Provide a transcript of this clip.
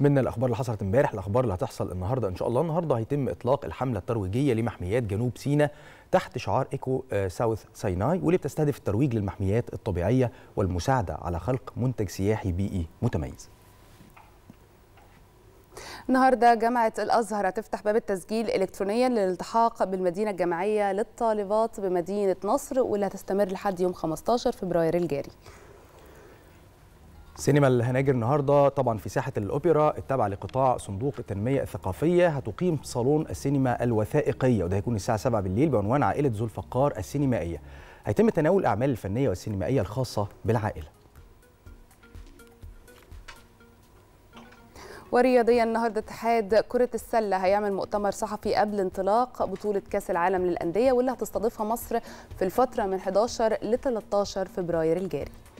من الاخبار اللي حصلت امبارح الاخبار اللي هتحصل النهارده ان شاء الله النهارده هيتم اطلاق الحمله الترويجيه لمحميات جنوب سيناء تحت شعار ايكو آه، ساوث سيناي واللي بتستهدف الترويج للمحميات الطبيعيه والمساعده على خلق منتج سياحي بيئي متميز النهارده جامعه الازهر هتفتح باب التسجيل الكترونيا للالتحاق بالمدينه الجامعيه للطالبات بمدينه نصر واللي هتستمر لحد يوم 15 فبراير الجاري سينما الهناجر النهارده طبعا في ساحه الاوبرا التابعه لقطاع صندوق التنميه الثقافيه هتقيم صالون السينما الوثائقيه وده هيكون الساعه 7 بالليل بعنوان عائله ذو الفقار السينمائيه. هيتم تناول الاعمال الفنيه والسينمائيه الخاصه بالعائله. ورياضيا النهارده اتحاد كره السله هيعمل مؤتمر صحفي قبل انطلاق بطوله كاس العالم للانديه واللي هتستضيفها مصر في الفتره من 11 ل 13 فبراير الجاري.